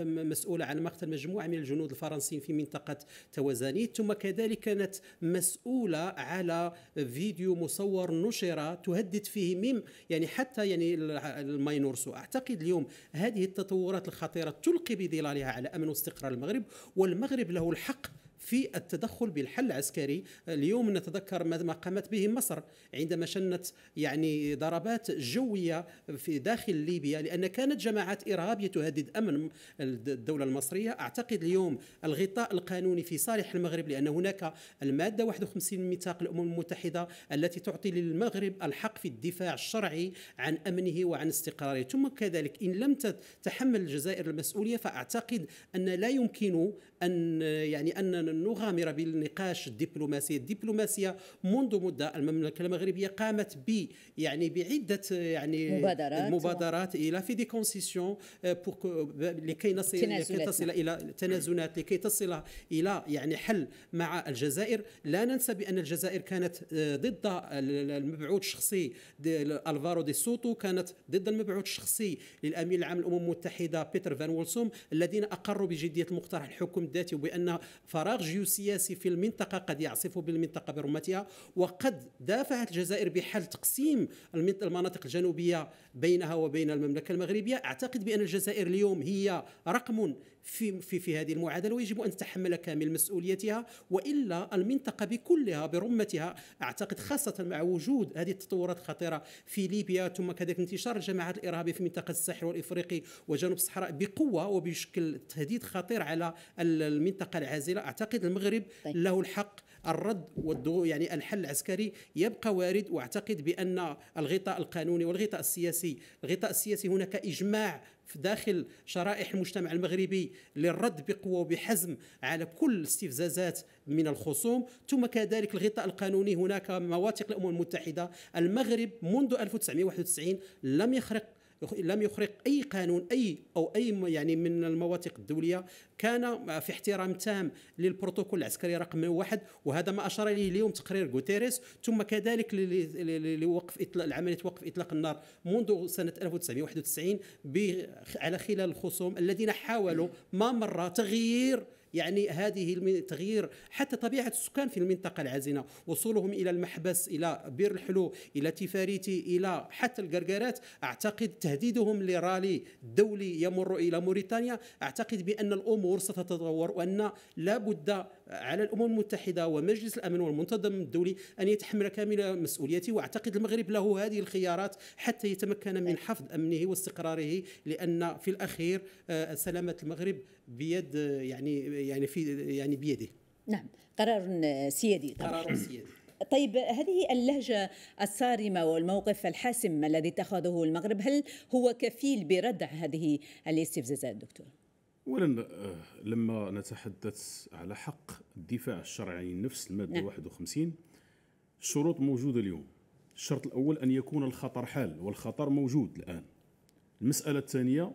مسؤوله على مقتل مجموعه من الجنود الفرنسيين في منطقه توازانيت ثم كذلك كانت مسؤوله على فيديو مصور نشر تهدد فيه ميم يعني حتى يعني الماينورسو اعتقد اليوم هذه التطورات الخطيره تلقي بظلالها على امن استقرار المغرب والمغرب له الحق في التدخل بالحل العسكري اليوم نتذكر ما قامت به مصر عندما شنت يعني ضربات جوية في داخل ليبيا لأن كانت جماعات إرهابية تهدد أمن الدولة المصرية أعتقد اليوم الغطاء القانوني في صالح المغرب لأن هناك المادة 51 من ميثاق الأمم المتحدة التي تعطي للمغرب الحق في الدفاع الشرعي عن أمنه وعن استقراره ثم كذلك إن لم تتحمل الجزائر المسؤولية فأعتقد أن لا يمكن أن يعني أن أن نغامر بالنقاش الدبلوماسي الدبلوماسية منذ مدة المملكة المغربية قامت ب يعني بعدة يعني مبادرات مبادرات إلى في دي كونسيسيون euh, لكي نصل لكي تصل إلى تنازلات لكي تصل إلى يعني حل مع الجزائر لا ننسى بأن الجزائر كانت euh, ضد المبعوث الشخصي الفارو دي سوتو كانت ضد المبعوث الشخصي للامين العام للامم المتحده بيتر فان وولسوم الذين اقروا بجديه المقترح الحكم الذاتي وبان فراغ جيوسياسي في المنطقة قد يعصف بالمنطقة برمتها وقد دافعت الجزائر بحال تقسيم المناطق الجنوبية بينها وبين المملكة المغربية أعتقد بأن الجزائر اليوم هي رقم في في, في هذه المعادله ويجب ان تتحمل كامل مسؤوليتها والا المنطقه بكلها برمتها اعتقد خاصه مع وجود هذه التطورات الخطيره في ليبيا ثم كذلك انتشار الجماعات الارهابيه في منطقه الساحل والافريقي وجنوب الصحراء بقوه وبشكل تهديد خطير على المنطقه العازله اعتقد المغرب طيب. له الحق الرد والدو يعني الحل العسكري يبقى وارد واعتقد بان الغطاء القانوني والغطاء السياسي الغطاء السياسي هناك اجماع في داخل شرائح المجتمع المغربي للرد بقوه وبحزم على كل الاستفزازات من الخصوم ثم كذلك الغطاء القانوني هناك مواثيق الامم المتحده المغرب منذ 1991 لم يخرق لم يخرق اي قانون اي او اي يعني من المواثيق الدوليه كان في احترام تام للبروتوكول العسكري رقم واحد وهذا ما اشار اليه اليوم تقرير غوتيريس ثم كذلك لوقف اطلاق عمليه وقف اطلاق النار منذ سنه 1991 على خلال الخصوم الذين حاولوا ما مره تغيير يعني هذه تغيير حتى طبيعه السكان في المنطقه العزينة وصولهم الى المحبس الى بير الحلو الى تيفاريتي الى حتى القرقرات اعتقد تهديدهم لرالي دولي يمر الى موريتانيا اعتقد بان الامور ستتطور وان لا بد على الامم المتحده ومجلس الامن والمنتظم الدولي ان يتحمل كامل مسؤوليته واعتقد المغرب له هذه الخيارات حتى يتمكن من حفظ امنه واستقراره لان في الاخير آه، سلامه المغرب بيد يعني يعني في يعني بيده نعم قرار سيادي طبعا. قرار سيادي طيب هذه اللهجة الصارمة والموقف الحاسم الذي اتخذه المغرب هل هو كفيل بردع هذه الاستفزازات دكتور؟ اولا آه، لما نتحدث على حق الدفاع الشرعي عن النفس الماده نعم. 51 الشروط موجوده اليوم الشرط الاول ان يكون الخطر حال والخطر موجود الان المساله الثانيه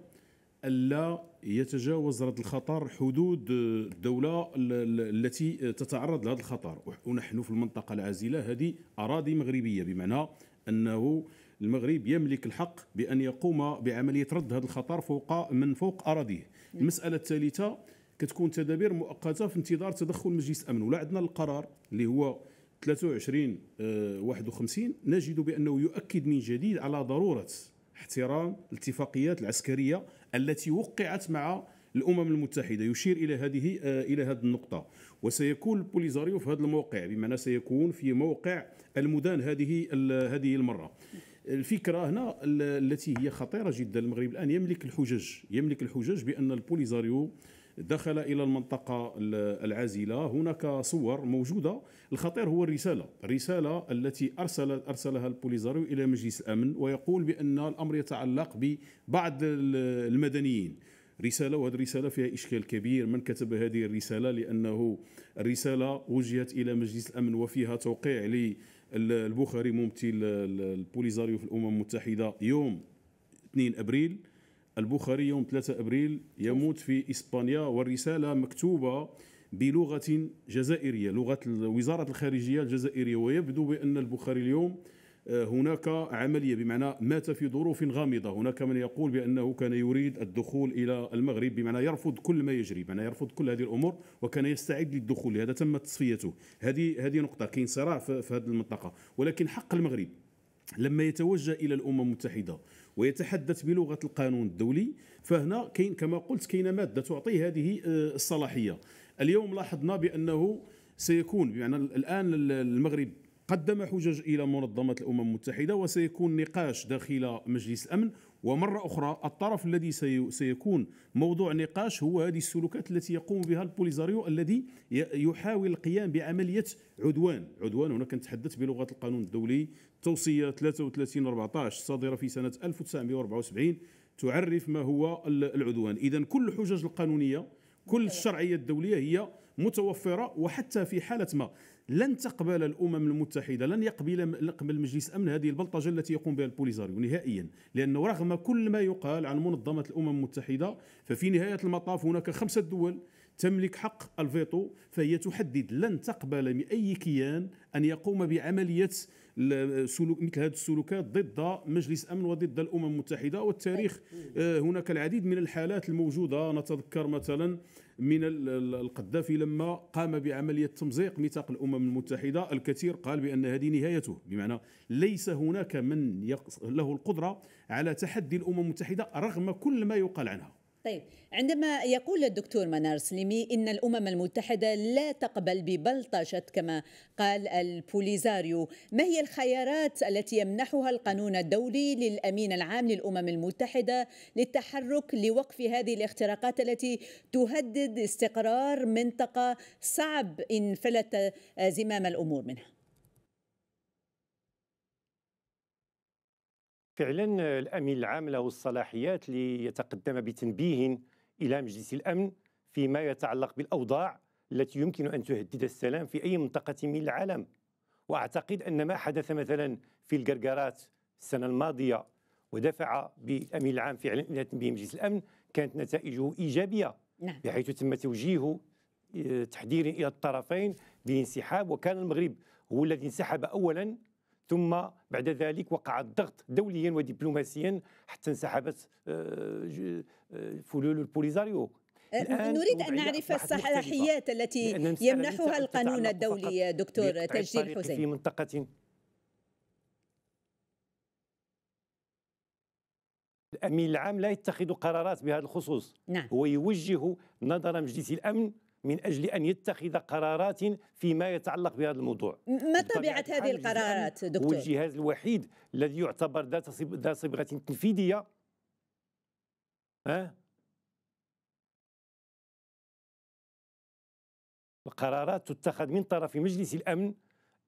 الا يتجاوز هذا الخطر حدود الدوله التي تتعرض لهذا الخطر ونحن في المنطقه العازله هذه اراضي مغربيه بمعنى انه المغرب يملك الحق بان يقوم بعمليه رد هذا الخطر فوق من فوق اراضيه المساله الثالثه كتكون تدابير مؤقته في انتظار تدخل مجلس الامن ولا عندنا القرار اللي هو 23 51 آه، نجد بانه يؤكد من جديد على ضروره احترام الاتفاقيات العسكريه التي وقعت مع الامم المتحده يشير الى هذه آه، الى هذه النقطه وسيكون البوليزاريو في هذا الموقع بمعنى سيكون في موقع المدان هذه هذه المره الفكره هنا التي هي خطيره جدا المغرب الان يملك الحجج يملك الحجج بان البوليزاريو دخل الى المنطقه العازله هناك صور موجوده الخطير هو الرساله الرساله التي ارسل ارسلها البوليزاريو الى مجلس الامن ويقول بان الامر يتعلق ببعض المدنيين رسالة وهذه الرسالة فيها إشكال كبير من كتب هذه الرسالة لأنه الرسالة وجهت إلى مجلس الأمن وفيها توقيع للبخاري ممثل البوليزاريو في الأمم المتحدة يوم 2 أبريل البخاري يوم 3 أبريل يموت في إسبانيا والرسالة مكتوبة بلغة جزائرية لغة وزارة الخارجية الجزائرية ويبدو بأن البخاري اليوم آه، هناك عملية بمعنى مات في ظروف غامضة هناك من يقول بأنه كان يريد الدخول إلى المغرب بمعنى يرفض كل ما يجري بمعنى يرفض كل هذه الأمور وكان يستعد للدخول لهذا تم تصفيته هذه هذه نقطة كاين صراع في هذه المنطقة ولكن حق المغرب لما يتوجه الى الامم المتحده ويتحدث بلغه القانون الدولي فهنا كاين كما قلت كاين ماده تعطيه هذه آه، الصلاحيه اليوم لاحظنا بانه سيكون بمعنى الان المغرب قدم حجج الى منظمه الامم المتحده وسيكون نقاش داخل مجلس الامن ومرة أخرى الطرف الذي سيكون موضوع نقاش هو هذه السلوكات التي يقوم بها البوليزاريو الذي يحاول القيام بعملية عدوان عدوان هنا كنتحدث بلغة القانون الدولي توصية 33 14 صادرة في سنة 1974 تعرف ما هو العدوان إذا كل الحجج القانونية كل الشرعية الدولية هي متوفرة وحتى في حالة ما لن تقبل الامم المتحده لن يقبل يقبل مجلس امن هذه البلطجه التي يقوم بها البوليزاريو نهائيا لانه رغم كل ما يقال عن منظمه الامم المتحده ففي نهايه المطاف هناك خمسه دول تملك حق الفيتو فهي تحدد لن تقبل من اي كيان ان يقوم بعمليه سلوك مثل هذه السلوكات ضد مجلس امن وضد الامم المتحده والتاريخ طيب. آه، هناك العديد من الحالات الموجوده نتذكر مثلا من القذافي لما قام بعملية تمزيق ميثاق الأمم المتحدة الكثير قال بأن هذه نهايته بمعنى ليس هناك من له القدرة على تحدي الأمم المتحدة رغم كل ما يقال عنها طيب عندما يقول الدكتور منار سليمي ان الامم المتحده لا تقبل ببلطشه كما قال البوليزاريو ما هي الخيارات التي يمنحها القانون الدولي للامين العام للامم المتحده للتحرك لوقف هذه الاختراقات التي تهدد استقرار منطقه صعب ان فلت زمام الامور منها فعلا الامين العام له الصلاحيات ليتقدم بتنبيه الى مجلس الامن فيما يتعلق بالاوضاع التي يمكن ان تهدد السلام في اي منطقه من العالم واعتقد ان ما حدث مثلا في الجرجرات السنه الماضيه ودفع بالامين العام فعلا الى تنبيه مجلس الامن كانت نتائجه ايجابيه نعم. بحيث تم توجيه آه، تحذير الى الطرفين بالانسحاب وكان المغرب هو الذي انسحب اولا ثم بعد ذلك وقع الضغط دوليا ودبلوماسيا حتى انسحبت فلول البوليزاريو نريد أن نعرف الصلاحيات التي يمنحها القانون الدولي دكتور تجديد حسين في منطقة الأمين العام لا يتخذ قرارات بهذا الخصوص نعم. هو يوجه نظر مجلس الأمن من اجل ان يتخذ قرارات فيما يتعلق بهذا الموضوع ما طبيعه هذه القرارات دكتور هو الجهاز الوحيد الذي يعتبر ذات صبغه تنفيذيه ها القرارات تتخذ من طرف مجلس الامن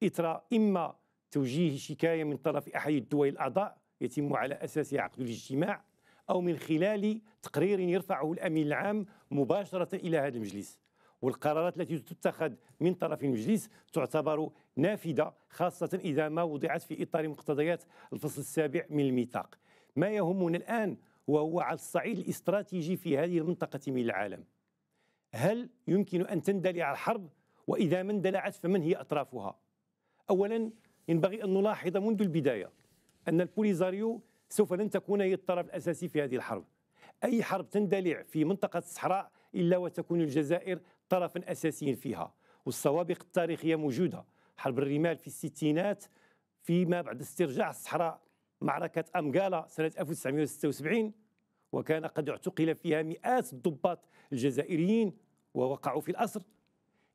اثر اما توجيه شكايه من طرف احد الدول الاعضاء يتم على اساس عقد الاجتماع او من خلال تقرير يرفعه الامين العام مباشره الى هذا المجلس والقرارات التي تتخذ من طرف المجلس تعتبر نافذة خاصة إذا ما وضعت في إطار مقتضيات الفصل السابع من الميثاق ما يهمنا الآن وهو على الصعيد الاستراتيجي في هذه المنطقة من العالم هل يمكن أن تندلع الحرب وإذا ما اندلعت فمن هي أطرافها أولا ينبغي أن نلاحظ منذ البداية أن البوليزاريو سوف لن تكون هي الطرف الأساسي في هذه الحرب أي حرب تندلع في منطقة الصحراء إلا وتكون الجزائر طرفا أساسيا فيها والسوابق التاريخية موجودة حرب الرمال في الستينات فيما بعد استرجاع الصحراء معركة امغالا سنة 1976 وكان قد اعتقل فيها مئات الضباط الجزائريين ووقعوا في الأسر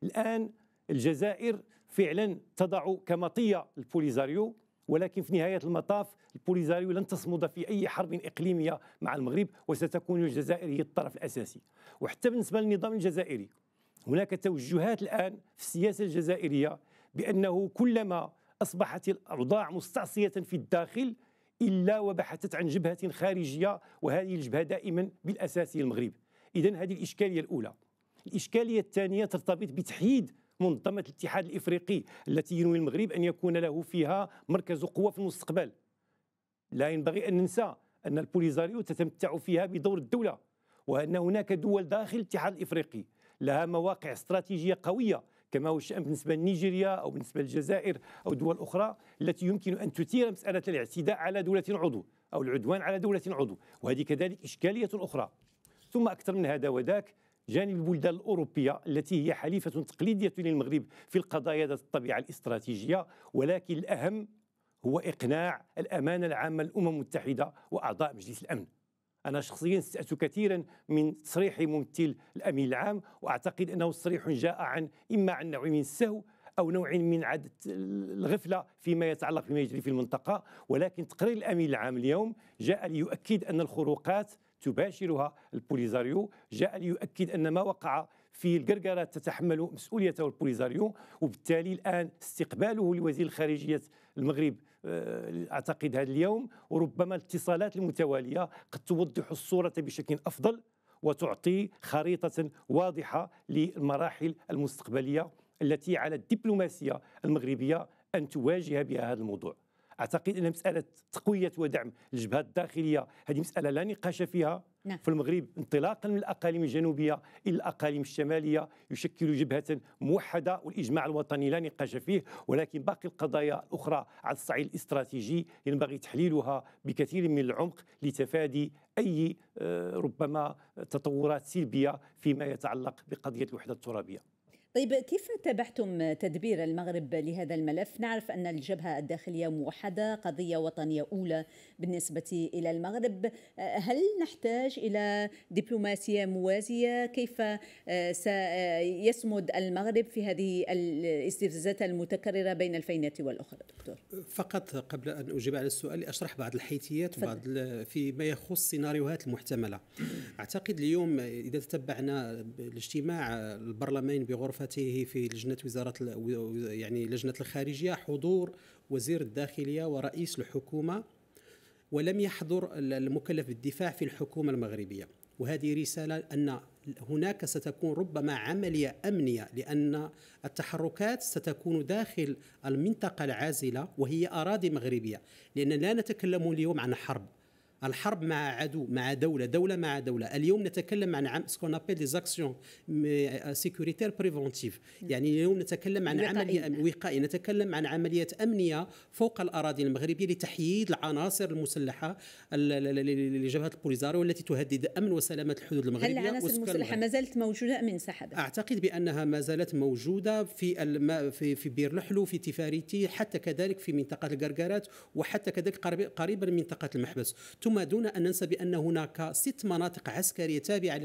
الآن الجزائر فعلا تضع كمطية البوليزاريو ولكن في نهاية المطاف البوليزاريو لن تصمد في أي حرب إقليمية مع المغرب وستكون الجزائر هي الطرف الأساسي وحتى بالنسبة للنظام الجزائري هناك توجهات الآن في السياسة الجزائرية بأنه كلما أصبحت الأوضاع مستعصية في الداخل إلا وبحثت عن جبهة خارجية وهذه الجبهة دائما بالأساس هي المغرب إذا هذه الإشكالية الأولى الإشكالية الثانية ترتبط بتحييد منظمة الاتحاد الإفريقي التي ينوي المغرب أن يكون له فيها مركز قوة في المستقبل لا ينبغي أن ننسى أن البوليزاريو تتمتع فيها بدور الدولة وأن هناك دول داخل الاتحاد الإفريقي لها مواقع استراتيجية قوية كما هو الشأن بالنسبة لنيجيريا أو بالنسبة للجزائر أو دول أخرى التي يمكن أن تثير مسألة الاعتداء على دولة عضو أو العدوان على دولة عضو وهذه كذلك إشكالية أخرى ثم أكثر من هذا وذاك جانب البلدان الأوروبية التي هي حليفة تقليدية للمغرب في القضايا ذات الطبيعة الاستراتيجية ولكن الأهم هو إقناع الأمانة العامة للأمم المتحدة وأعضاء مجلس الأمن أنا شخصيا استأت كثيرا من تصريح ممثل الأمين العام وأعتقد أنه تصريح جاء عن إما عن نوع من السهو او نوع من عادة الغفله فيما يتعلق بما يجري في المنطقه ولكن تقرير الامين العام اليوم جاء ليؤكد ان الخروقات تباشرها البوليزاريو جاء ليؤكد ان ما وقع في القرقره تتحمل مسؤوليته البوليزاريو وبالتالي الان استقباله لوزير الخارجية المغرب آه، اعتقد هذا اليوم وربما الاتصالات المتواليه قد توضح الصوره بشكل افضل وتعطي خريطه واضحه للمراحل المستقبليه التي على الدبلوماسيه المغربيه ان تواجه بها هذا الموضوع. اعتقد ان مساله تقويه ودعم الجبهه الداخليه هذه مساله لا نقاش فيها نعم. في المغرب انطلاقا من الاقاليم الجنوبيه الى الاقاليم الشماليه يشكل جبهه موحده والاجماع الوطني لا نقاش فيه ولكن باقي القضايا الاخرى على الصعيد الاستراتيجي ينبغي تحليلها بكثير من العمق لتفادي اي آه، ربما تطورات سلبيه فيما يتعلق بقضيه الوحده الترابيه طيب كيف تابعتم تدبير المغرب لهذا الملف؟ نعرف أن الجبهة الداخلية موحدة قضية وطنية أولى بالنسبة إلى المغرب هل نحتاج إلى دبلوماسية موازية؟ كيف آه، سيصمد المغرب في هذه الاستفزازات المتكررة بين الفينة والأخرى دكتور؟ فقط قبل أن أجيب على السؤال أشرح بعض الحيثيات وبعض فيما يخص السيناريوهات المحتملة أعتقد اليوم إذا تتبعنا الاجتماع البرلمان بغرفة استضافته في لجنه وزاره يعني لجنه الخارجيه حضور وزير الداخليه ورئيس الحكومه ولم يحضر المكلف بالدفاع في الحكومه المغربيه وهذه رساله ان هناك ستكون ربما عمليه امنيه لان التحركات ستكون داخل المنطقه العازله وهي اراضي مغربيه لان لا نتكلم اليوم عن حرب الحرب مع عدو مع دولة دولة مع دولة اليوم نتكلم عن عم سكون ابيل دي زاكسيون سيكوريتير بريفونتيف يعني اليوم نتكلم عن عملية وقائية نتكلم عن عملية أمنية فوق الأراضي المغربية لتحييد العناصر المسلحة لجبهة البوليزاريو التي تهدد أمن وسلامة الحدود المغربية هل العناصر المسلحة ما زالت موجودة أم انسحبت؟ أعتقد بأنها ما زالت موجودة في في في بير لحلو في تفاريتي حتى كذلك في منطقة القرقرات وحتى كذلك قريبا من منطقة المحبس ثم دون أن ننسى بأن هناك ست مناطق عسكرية تابعة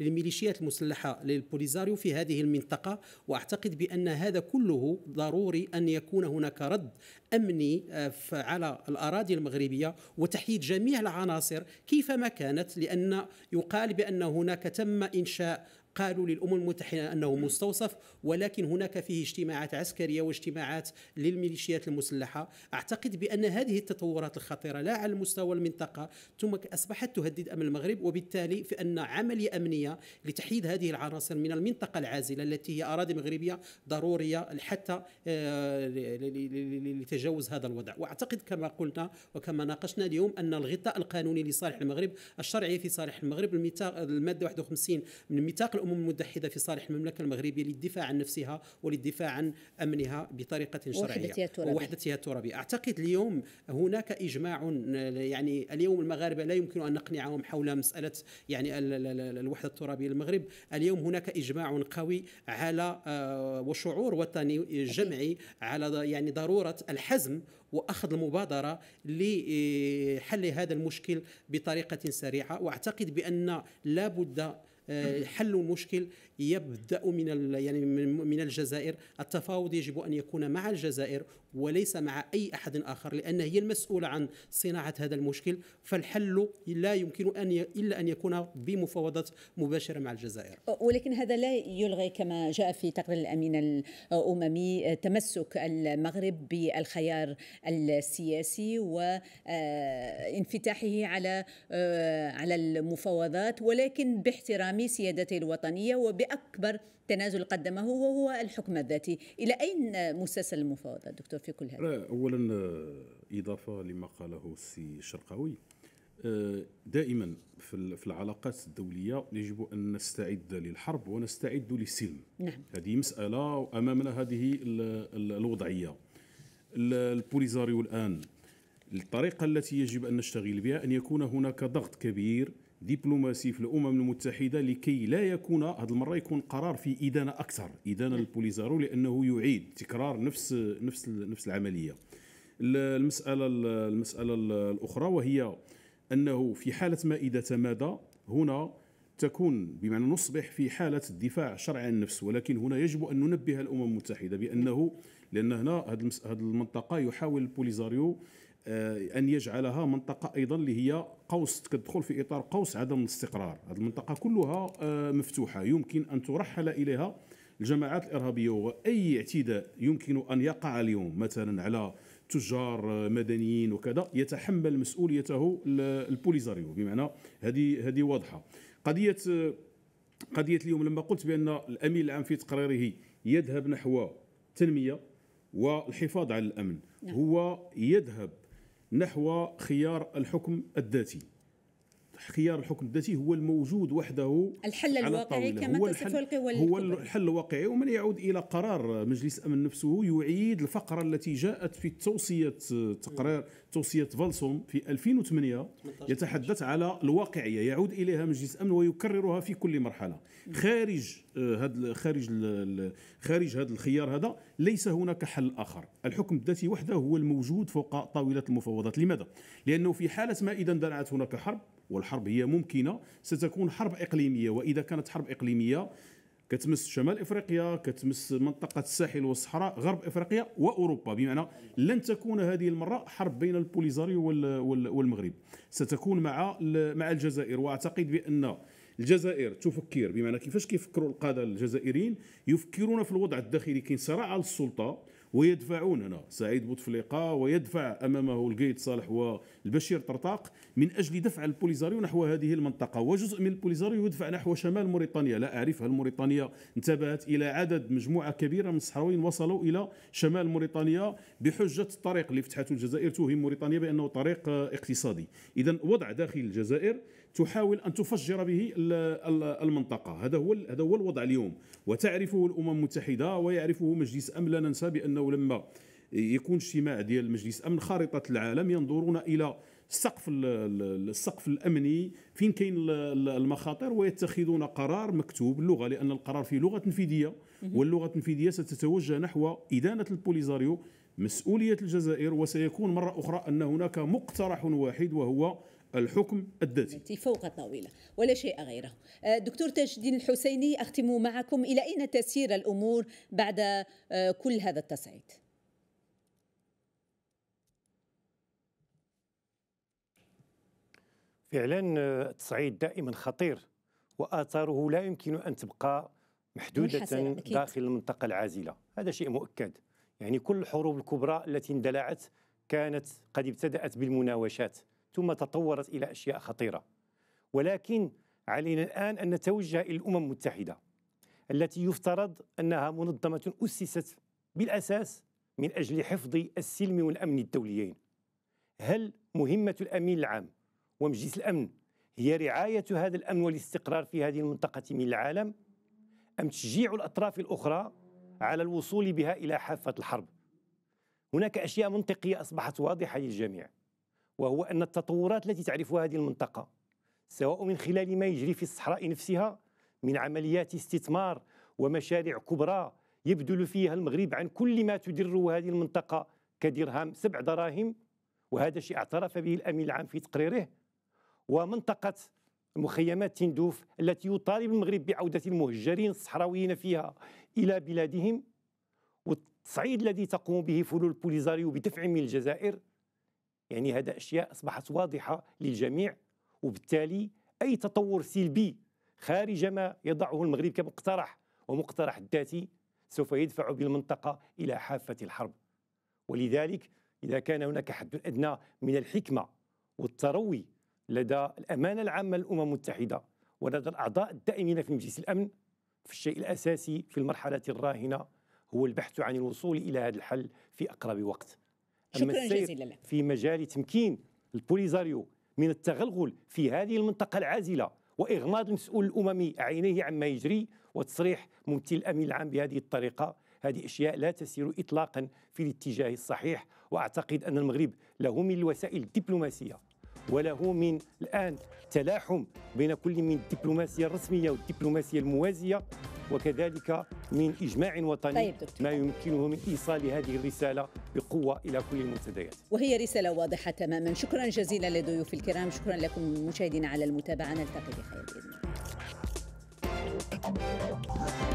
للميليشيات المسلحة للبوليزاريو في هذه المنطقة وأعتقد بأن هذا كله ضروري أن يكون هناك رد أمني آه، على الأراضي المغربية وتحييد جميع العناصر كيفما كانت لأن يقال بأن هناك تم إنشاء قالوا للامم المتحده انه مستوصف ولكن هناك فيه اجتماعات عسكريه واجتماعات للميليشيات المسلحه اعتقد بان هذه التطورات الخطيره لا على مستوى المنطقه ثم اصبحت تهدد امن المغرب وبالتالي فان عمليه امنيه لتحييد هذه العناصر من المنطقه العازله التي هي اراضي مغربيه ضروريه حتى آه، لتجاوز هذا الوضع واعتقد كما قلنا وكما ناقشنا اليوم ان الغطاء القانوني لصالح المغرب الشرعي في صالح المغرب الماده 51 من ميثاق الامم المتحده في صالح المملكه المغربيه للدفاع عن نفسها وللدفاع عن امنها بطريقه شرعيه وحدتها الترابية. ووحدتها الترابيه اعتقد اليوم هناك اجماع يعني اليوم المغاربه لا يمكن ان نقنعهم حول مساله يعني الوحده الترابيه للمغرب اليوم هناك اجماع قوي على آه، وشعور وطني جمعي على يعني ضروره الحزم واخذ المبادره لحل هذا المشكل بطريقه سريعه واعتقد بان لابد آه، حلوا المشكل يبدا من يعني من الجزائر التفاوض يجب ان يكون مع الجزائر وليس مع اي احد اخر لان هي المسؤوله عن صناعه هذا المشكل فالحل لا يمكن ان ي... الا ان يكون بمفاوضات مباشره مع الجزائر ولكن هذا لا يلغي كما جاء في تقرير الامين الاممي تمسك المغرب بالخيار السياسي وانفتاحه على على المفاوضات ولكن باحترام سيادته الوطنيه وب باكبر تنازل قدمه وهو الحكم الذاتي الى اين مسلسل المفاوضات دكتور في كل هذا آه، اولا آه، اضافه لما قاله السي الشرقاوي آه، دائما في العلاقات الدولية يجب أن نستعد للحرب ونستعد للسلم نعم. هذه مسألة وأمامنا هذه الوضعية البوليزاريو الآن الطريقة التي يجب أن نشتغل بها أن يكون هناك ضغط كبير دبلوماسي في الامم المتحده لكي لا يكون هذه المره يكون قرار في ادانه اكثر ادانه البوليزارو لانه يعيد تكرار نفس نفس نفس العمليه المساله المساله الاخرى وهي انه في حاله ما اذا تمادى هنا تكون بمعنى نصبح في حالة الدفاع شرعي عن النفس ولكن هنا يجب أن ننبه الأمم المتحدة بأنه لأن هنا هذه المنطقة يحاول البوليزاريو آه، ان يجعلها منطقه ايضا اللي هي قوس كتدخل في اطار قوس عدم الاستقرار هذه المنطقه كلها آه، مفتوحه يمكن ان ترحل اليها الجماعات الارهابيه واي اعتداء يمكن ان يقع اليوم مثلا على تجار آه، مدنيين وكذا يتحمل مسؤوليته البوليزاريو بمعنى هذه هذه واضحه قضيه قضيه اليوم لما قلت بان الامين العام في تقريره يذهب نحو تنميه والحفاظ على الامن نعم. هو يذهب نحو خيار الحكم الذاتي خيار الحكم الذاتي هو الموجود وحده الحل الواقعي كما هو الحل القوى هو الحل الواقعي ومن يعود الى قرار مجلس الامن نفسه يعيد الفقره التي جاءت في توصيه تقرير توصيه فالسوم في 2008 يتحدث على الواقعيه يعود اليها مجلس الامن ويكررها في كل مرحله خارج هذا آه، خارج خارج هذا الخيار هذا ليس هناك حل اخر الحكم الذاتي وحده هو الموجود فوق طاوله المفاوضات لماذا لانه في حاله ما اذا اندلعت هناك حرب والحرب هي ممكنه ستكون حرب اقليميه واذا كانت حرب اقليميه كتمس شمال افريقيا كتمس منطقه الساحل والصحراء غرب افريقيا واوروبا بمعنى لن تكون هذه المره حرب بين البوليزاريو والمغرب ستكون مع مع الجزائر واعتقد بان الجزائر تفكر بمعنى كيفاش كيفكروا القاده الجزائريين يفكرون في الوضع الداخلي كاين صراع على السلطه ويدفعوننا سعيد بوتفليقة ويدفع أمامه القيد صالح والبشير طرطاق من أجل دفع البوليزاريو نحو هذه المنطقة وجزء من البوليزاريو يدفع نحو شمال موريتانيا لا أعرف هل موريتانيا انتبهت إلى عدد مجموعة كبيرة من الصحراويين وصلوا إلى شمال موريتانيا بحجة الطريق اللي فتحته الجزائر توهم موريتانيا بأنه طريق اقتصادي إذا وضع داخل الجزائر تحاول ان تفجر به المنطقه هذا هو هذا هو الوضع اليوم وتعرفه الامم المتحده ويعرفه مجلس امن لا ننسى بانه لما يكون اجتماع ديال مجلس امن خارطه العالم ينظرون الى السقف السقف الامني فين كاين المخاطر ويتخذون قرار مكتوب اللغه لان القرار في لغه تنفيذيه واللغه التنفيذيه ستتوجه نحو ادانه البوليزاريو مسؤوليه الجزائر وسيكون مره اخرى ان هناك مقترح واحد وهو الحكم الذاتي فوق طاولة ولا شيء غيره آه، دكتور تاج الدين الحسيني أختم معكم إلى أين تسير الأمور بعد آه، كل هذا التصعيد فعلا آه، التصعيد دائما خطير واثاره لا يمكن ان تبقى محدوده داخل المنطقه العازله هذا شيء مؤكد يعني كل الحروب الكبرى التي اندلعت كانت قد ابتدات بالمناوشات ثم تطورت إلى أشياء خطيرة ولكن علينا الآن أن نتوجه إلى الأمم المتحدة التي يفترض أنها منظمة أسست بالأساس من أجل حفظ السلم والأمن الدوليين هل مهمة الأمين العام ومجلس الأمن هي رعاية هذا الأمن والاستقرار في هذه المنطقة من العالم أم تشجيع الأطراف الأخرى على الوصول بها إلى حافة الحرب هناك أشياء منطقية أصبحت واضحة للجميع وهو أن التطورات التي تعرفها هذه المنطقة سواء من خلال ما يجري في الصحراء نفسها من عمليات استثمار ومشاريع كبرى يبذل فيها المغرب عن كل ما تدره هذه المنطقة كدرهم سبع دراهم وهذا شيء اعترف به الأمين العام في تقريره ومنطقة مخيمات تندوف التي يطالب المغرب بعودة المهجرين الصحراويين فيها إلى بلادهم والتصعيد الذي تقوم به فلول بوليزاريو بدفع من الجزائر يعني هذا أشياء أصبحت واضحة للجميع وبالتالي أي تطور سلبي خارج ما يضعه المغرب كمقترح ومقترح ذاتي سوف يدفع بالمنطقة إلى حافة الحرب ولذلك إذا كان هناك حد أدنى من الحكمة والتروي لدى الأمانة العامة للأمم المتحدة ولدى الأعضاء الدائمين في مجلس الأمن فالشيء الأساسي في المرحلة الراهنة هو البحث عن الوصول إلى هذا الحل في أقرب وقت شكرا جزيلا لك في مجال تمكين البوليزاريو من التغلغل في هذه المنطقة العازلة وإغماض المسؤول الأممي عينيه عما يجري وتصريح ممثل الأمين العام بهذه الطريقة هذه أشياء لا تسير إطلاقا في الاتجاه الصحيح وأعتقد أن المغرب له من الوسائل الدبلوماسية وله من الآن تلاحم بين كل من الدبلوماسية الرسمية والدبلوماسية الموازية وكذلك من إجماع وطني طيب ما يمكنه من إيصال هذه الرسالة بقوة إلى كل المنتديات وهي رسالة واضحة تماما شكرا جزيلا لضيوف الكرام شكرا لكم مشاهدينا على المتابعة نلتقي بخير بإذن الله